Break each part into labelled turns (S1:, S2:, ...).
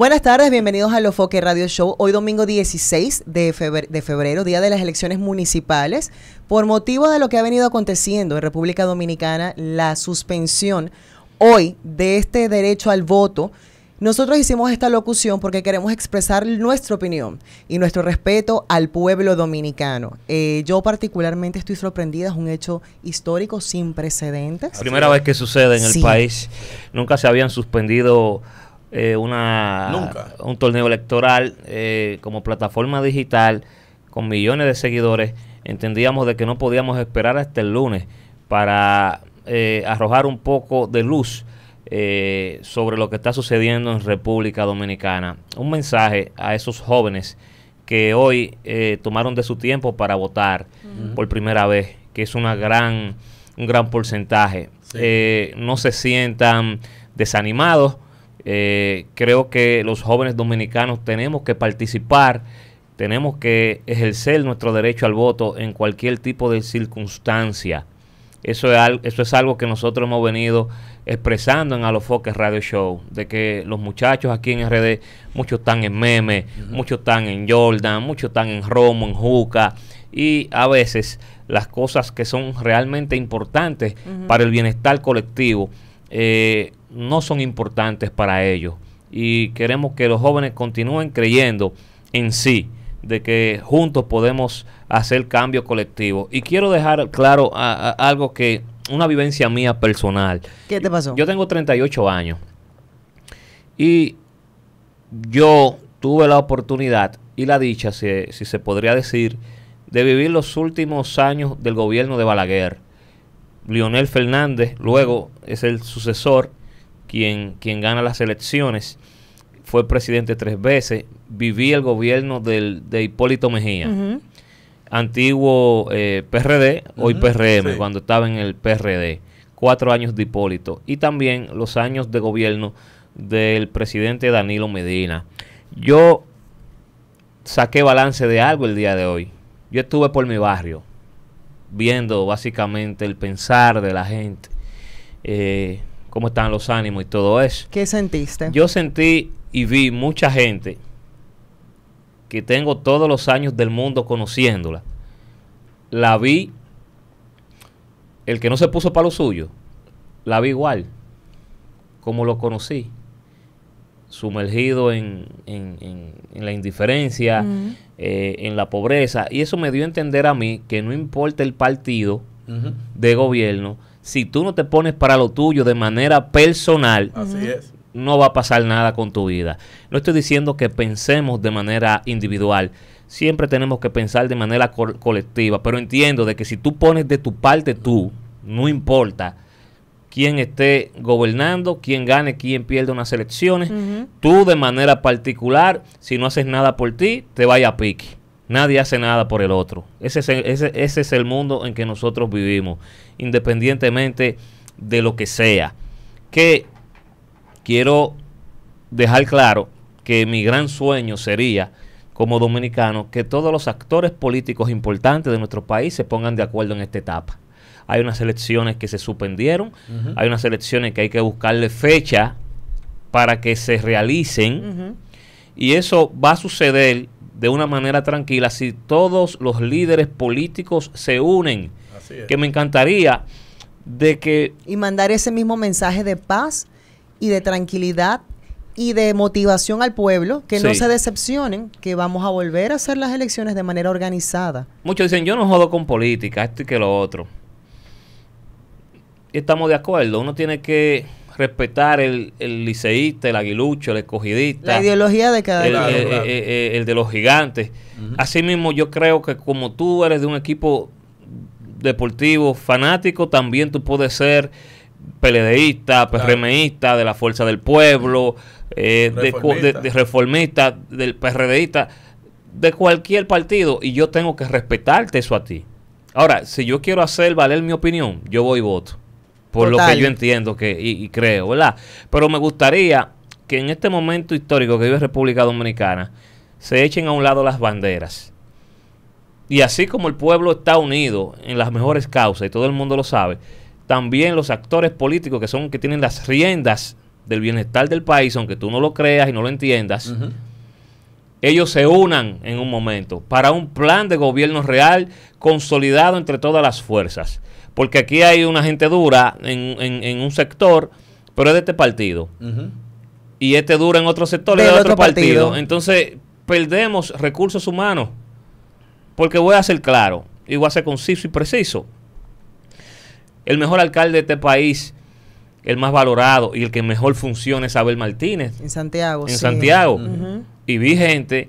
S1: Buenas tardes, bienvenidos a Lo Foque Radio Show. Hoy domingo 16 de febrero, de febrero, día de las elecciones municipales. Por motivo de lo que ha venido aconteciendo en República Dominicana, la suspensión hoy de este derecho al voto, nosotros hicimos esta locución porque queremos expresar nuestra opinión y nuestro respeto al pueblo dominicano. Eh, yo particularmente estoy sorprendida, es un hecho histórico sin precedentes. La primera vez que sucede en el
S2: país. Nunca se habían suspendido eh, una, un torneo electoral eh, como plataforma digital con millones de seguidores, entendíamos de que no podíamos esperar hasta el lunes para eh, arrojar un poco de luz sobre lo que está sucediendo en República Dominicana. Un mensaje a esos jóvenes que hoy tomaron de su tiempo para votar por primera vez, que es una gran, un gran porcentaje. no se sientan desanimados eh, creo que los jóvenes dominicanos tenemos que participar, tenemos que ejercer nuestro derecho al voto en cualquier tipo de circunstancia. Eso es, algo, eso es algo que nosotros hemos venido expresando en a los Foques Radio Show, de que los muchachos aquí en RD, muchos están en Meme, muchos están en Jordan, muchos están en Romo, en Juca, y a veces las cosas que son realmente importantes para el bienestar colectivo, eh, no son importantes para ellos. Y queremos que los jóvenes continúen creyendo en sí, de que juntos podemos hacer cambio colectivo Y quiero dejar claro algo que, una vivencia mía personal. ¿Qué te pasó? Yo tengo 38 años. Y yo tuve la oportunidad y la dicha, si, si se podría decir, de vivir los últimos años del gobierno de Balaguer. Lionel Fernández, luego es el sucesor, quien, gana las elecciones. Fue presidente tres veces. Viví el gobierno de Hipólito Mejía. Antiguo eh, PRD, hoy PRM, cuando estaba en el PRD. Cuatro años de Hipólito. Y también los años de gobierno del presidente Danilo Medina. Yo saqué balance de algo el día de hoy. Yo estuve por mi barrio viendo básicamente el pensar de la gente. Eh, cómo están los ánimos y todo eso. ¿Qué sentiste? Yo sentí y vi mucha gente que tengo todos los años del mundo conociéndola. La vi, el que no se puso para lo suyo, la vi igual, como lo conocí, sumergido en, la indiferencia, eh, en la pobreza. Y eso me dio a entender a mí que no importa el partido de gobierno, si tú no te pones para lo tuyo de manera personal, no va a pasar nada con tu vida. No estoy diciendo que pensemos de manera individual. Siempre tenemos que pensar de manera colectiva, pero entiendo de que si tú pones de tu parte tú, no importa quién esté gobernando, quién gane, quién pierde unas elecciones, tú de manera particular, si no haces nada por ti, te vaya a pique. Nadie hace nada por el otro. Ese es el, mundo en que nosotros vivimos, independientemente de lo que sea. Que quiero dejar claro que mi gran sueño sería, como dominicano, que todos los actores políticos importantes de nuestro país se pongan de acuerdo en esta etapa. Hay unas elecciones que se suspendieron, hay unas elecciones que hay que buscarle fecha para que se realicen. Y eso va a suceder de una manera tranquila si todos los líderes políticos se unen. Que me encantaría de que...
S1: Y mandar ese mismo mensaje de paz y de tranquilidad y de motivación al pueblo, que no se decepcionen, que vamos a volver a hacer las elecciones de manera organizada.
S2: Muchos dicen, yo no jodo con política, esto y que lo otro. Estamos de acuerdo, uno tiene que respetar el, liceísta, el aguilucho, el escogidista. La ideología de cada el, el, de los gigantes. Asimismo, yo creo que como tú eres de un equipo deportivo fanático, también tú puedes ser peledeísta, PRMista, de la Fuerza del Pueblo, eh, De, reformista, del PRDista, de cualquier partido, y yo tengo que respetarte eso a ti. Ahora, si yo quiero hacer valer mi opinión, yo voy y voto por lo que yo entiendo que, y, creo, ¿verdad? Pero me gustaría que en este momento histórico que vive República Dominicana se echen a un lado las banderas. Y así como el pueblo está unido en las mejores causas, y todo el mundo lo sabe, también los actores políticos que son que tienen las riendas del bienestar del país, aunque tú no lo creas y no lo entiendas, ellos se unan en un momento para un plan de gobierno real consolidado entre todas las fuerzas porque aquí hay una gente dura en, un sector, pero es de este partido. Y este dura en otro sector es de otro, partido. Entonces, perdemos recursos humanos. Porque voy a ser claro, y voy a ser conciso y preciso. El mejor alcalde de este país el más valorado y el que mejor funciona es Abel Martínez.
S1: En Santiago. En Santiago.
S2: Y vi gente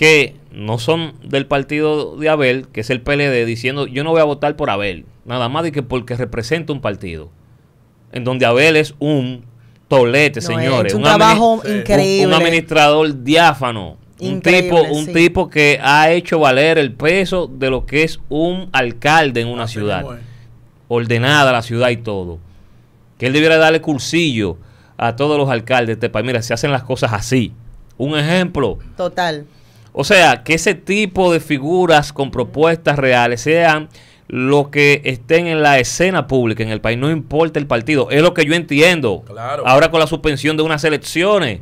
S2: que no son del partido de Abel, que es el PLD, diciendo yo no voy a votar por Abel, nada más de que porque representa un partido, en donde Abel es un tolete, señores. un, un trabajo increíble. Un, administrador diáfano.
S1: un tipo, un
S2: tipo que ha hecho valer el peso de lo que es un alcalde en una ciudad. Ordenada la ciudad y todo. Que él debiera darle cursillo a todos los alcaldes de este país. Mira, se hacen las cosas así. Un ejemplo. Total. O sea, que ese tipo de figuras con propuestas reales sean los que estén en la escena pública en el país, no importa el partido. Es lo que yo entiendo.
S3: Claro. Ahora
S2: con la suspensión de unas elecciones,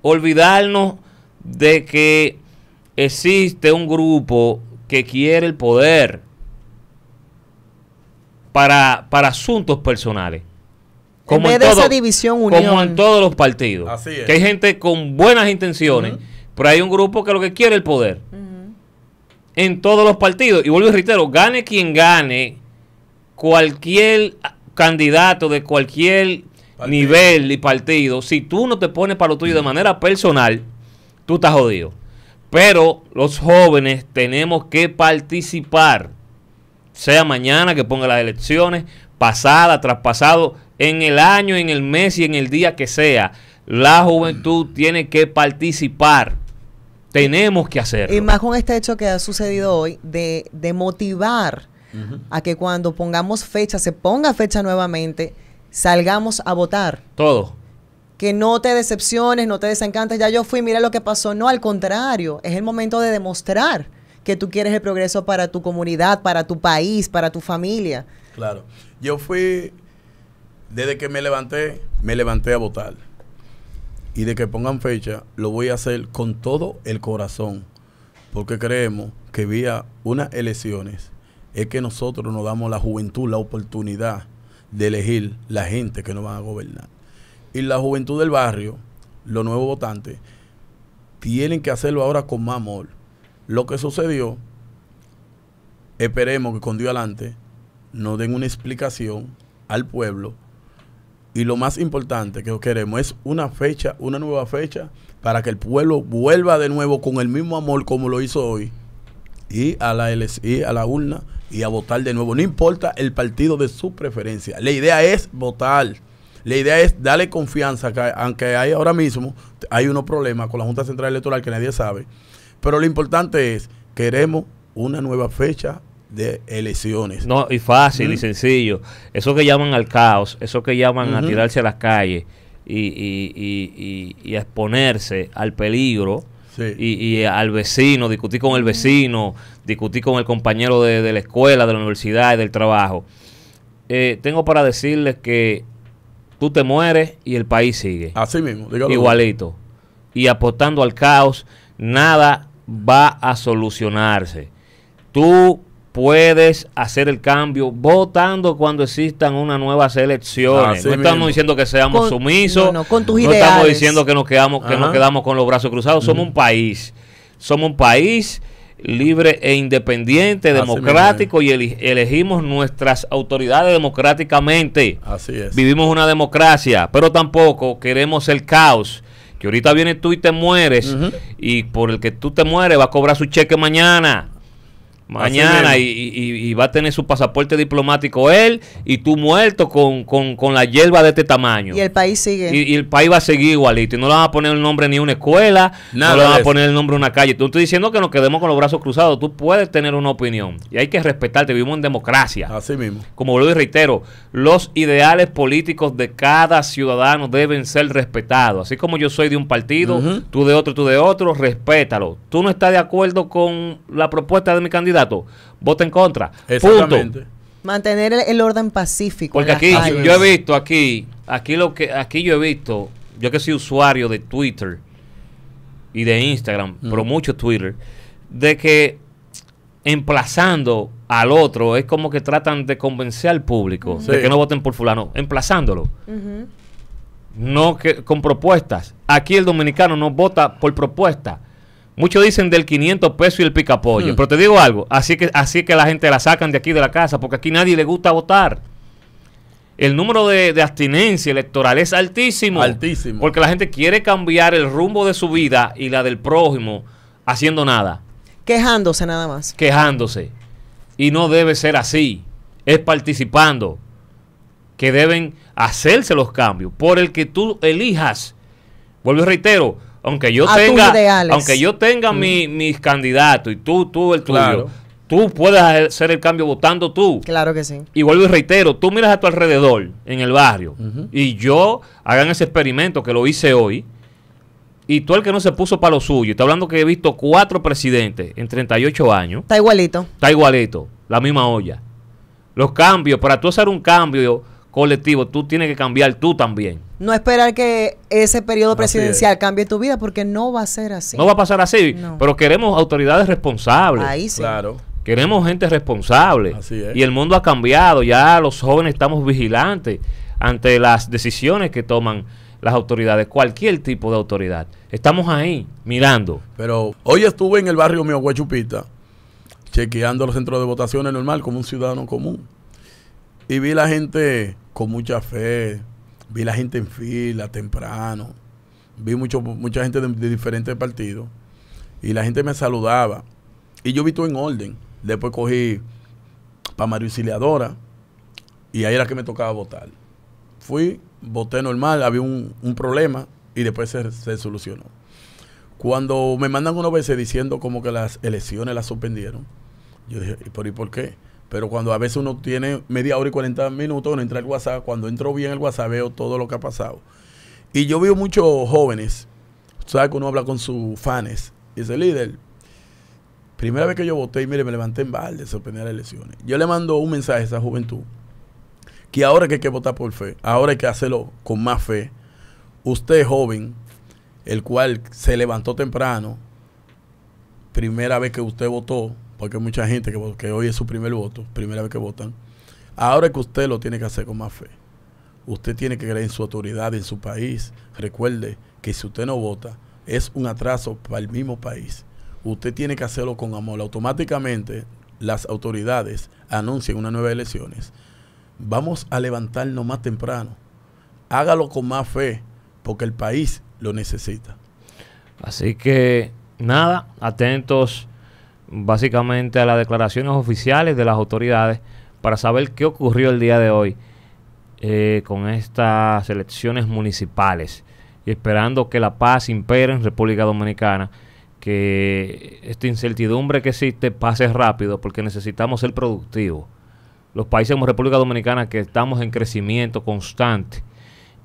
S2: olvidarnos de que existe un grupo que quiere el poder para, asuntos personales. Como en, división Como en todos los partidos. Así Que hay gente con buenas intenciones. Pero hay un grupo que lo que quiere el poder. En todos los partidos. Y vuelvo y reitero, gane quien gane, cualquier candidato de cualquier nivel y partido, si tú no te pones para lo tuyo de mm. manera personal, tú estás jodido. Pero los jóvenes tenemos que participar. Sea mañana que ponga las elecciones, pasada, traspasado, en el año, en el mes y en el día que sea. La juventud tiene que participar. Tenemos que hacerlo. Y
S1: más con este hecho que ha sucedido hoy de, de motivar a que cuando pongamos fecha, se ponga fecha nuevamente, salgamos a votar. Todo. Que no te decepciones, no te desencantes, ya yo fui, mira lo que pasó. No, al contrario, es el momento de demostrar que tú quieres el progreso para tu comunidad, para tu país, para tu familia.
S3: Claro. Yo fui, desde que me levanté, me levanté a votar y de que pongan fecha, lo voy a hacer con todo el corazón, porque creemos que vía unas elecciones es que nosotros nos damos la juventud, la oportunidad de elegir la gente que nos va a gobernar. Y la juventud del barrio, los nuevos votantes, tienen que hacerlo ahora con más amor. Lo que sucedió, esperemos que con Dios adelante nos den una explicación al pueblo y lo más importante que queremos es una fecha, una nueva fecha, para que el pueblo vuelva de nuevo con el mismo amor como lo hizo hoy, y a la, a la urna y a votar de nuevo. No importa el partido de su preferencia. La idea es votar. La idea es darle confianza, aunque hay ahora mismo, hay unos problemas con la Junta Central Electoral que nadie sabe. Pero lo importante es, queremos una nueva fecha de
S2: elecciones. No, y fácil y sencillo. Eso que llaman al caos, eso que llaman a tirarse a las calles y, a exponerse al peligro. Y, al vecino, discutir con el vecino, discutir con el compañero de, la escuela, de la universidad y del trabajo. Eh, tengo para decirles que tú te mueres y el país sigue. Así mismo, Igualito. Y apostando al caos, nada va a solucionarse. Tú puedes hacer el cambio votando cuando existan unas nuevas elecciones. no estamos diciendo que seamos sumisos. No, estamos diciendo que nos quedamos, que nos quedamos con los brazos cruzados. Somos un país. Somos un país libre e independiente, democrático, y elegimos nuestras autoridades democráticamente. Así es. Vivimos una democracia, pero tampoco queremos el caos. Que ahorita viene tú y te mueres, y por el que tú te mueres va a cobrar su cheque mañana mañana y, va a tener su pasaporte diplomático él y tú muerto con, con, la hierba de este tamaño.
S1: Y el país sigue. Y,
S2: el país va a seguir igualito. Y no le van a poner el nombre ni una escuela, Nada no le van a poner el nombre una calle. Tú estoy diciendo que nos quedemos con los brazos cruzados. Tú puedes tener una opinión y hay que respetarte. Vivimos en democracia. Así mismo. Como vuelvo y reitero, los ideales políticos de cada ciudadano deben ser respetados. Así como yo soy de un partido, tú de otro, tú de otro, respétalo. Tú no estás de acuerdo con la propuesta de mi candidato voto vota en contra. Punto.
S1: Mantener el, orden pacífico. Porque aquí yo he
S2: visto aquí, aquí lo que aquí yo he visto, yo que soy usuario de Twitter y de Instagram, pero mucho Twitter, de que emplazando al otro es como que tratan de convencer al público de que no voten por fulano, emplazándolo. No que con propuestas. Aquí el dominicano no vota por propuestas Muchos dicen del 500 pesos y el picapollo. Mm. Pero te digo algo, así que, así que la gente la sacan de aquí de la casa, porque aquí nadie le gusta votar. El número de, de abstinencia electoral es altísimo. Altísimo. Porque la gente quiere cambiar el rumbo de su vida y la del prójimo haciendo nada. Quejándose nada más. Quejándose. Y no debe ser así. Es participando que deben hacerse los cambios por el que tú elijas. Vuelvo y reitero, aunque yo tenga, aunque yo tenga mis candidatos y tú, tú el tuyo, tú puedes hacer el cambio votando tú. Claro que sí. Y vuelvo y reitero, tú miras a tu alrededor, en el barrio, y yo hagan ese experimento que lo hice hoy. Y tú el que no se puso para lo suyo, está hablando que he visto cuatro presidentes en 38 años.
S1: Está igualito.
S2: Está igualito, la misma olla. Los cambios, para tú hacer un cambio colectivo, tú tienes que cambiar tú también.
S1: No esperar que ese periodo presidencial cambie tu vida porque no va a ser así. No
S2: va a pasar así, pero queremos autoridades responsables. Ahí sí. Claro. Queremos gente responsable. Así es. Y el mundo ha cambiado, ya los jóvenes estamos vigilantes ante las decisiones
S3: que toman las autoridades, cualquier tipo de autoridad. Estamos ahí mirando. Pero hoy estuve en el barrio mío, Huachupita, chequeando los centros de votaciones normal como un ciudadano común. Y vi la gente con mucha fe, Vi la gente en fila, temprano. Vi mucho, mucha gente de, diferentes partidos. Y la gente me saludaba. Y yo vi todo en orden. Después cogí para Mario Auxiliadora. Y ahí era que me tocaba votar. Fui, voté normal, había un, un problema y después se, solucionó. Cuando me mandan una veces diciendo como que las elecciones las suspendieron, yo dije, ¿y por, ¿y por qué? Pero cuando a veces uno tiene media hora y 40 minutos, uno entra el WhatsApp. Cuando entró bien el WhatsApp, veo todo lo que ha pasado. Y yo veo muchos jóvenes, sabe Que uno habla con sus fans. Y ese líder, primera vez que yo voté, y mire, me levanté en balde, a las elecciones. Yo le mando un mensaje a esa juventud. Que ahora que hay que votar por fe, ahora hay que hacerlo con más fe. Usted joven, el cual se levantó temprano, primera vez que usted votó, porque hay mucha gente que, que hoy es su primer voto, primera vez que votan. Ahora que usted lo tiene que hacer con más fe. Usted tiene que creer en su autoridad, en su país. Recuerde que si usted no vota, es un atraso para el mismo país. Usted tiene que hacerlo con amor. Automáticamente las autoridades anuncian unas nuevas elecciones. Vamos a levantarnos más temprano. Hágalo con más fe, porque el país lo necesita.
S2: Así que nada, atentos básicamente a las declaraciones oficiales de las autoridades para saber qué ocurrió el día de hoy eh, con estas elecciones municipales y esperando que la paz impere en República Dominicana, que esta incertidumbre que existe pase rápido porque necesitamos ser productivos. Los países como República Dominicana que estamos en crecimiento constante,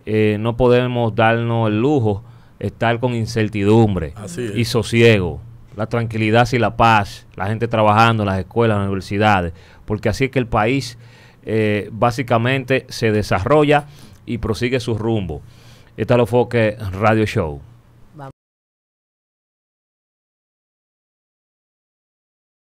S2: eh, no podemos darnos el lujo estar con incertidumbre y sosiego la tranquilidad y la paz, la gente trabajando, las escuelas, las universidades, porque así es que el país eh, básicamente se desarrolla y prosigue su rumbo.
S1: Está es el Foque Radio Show.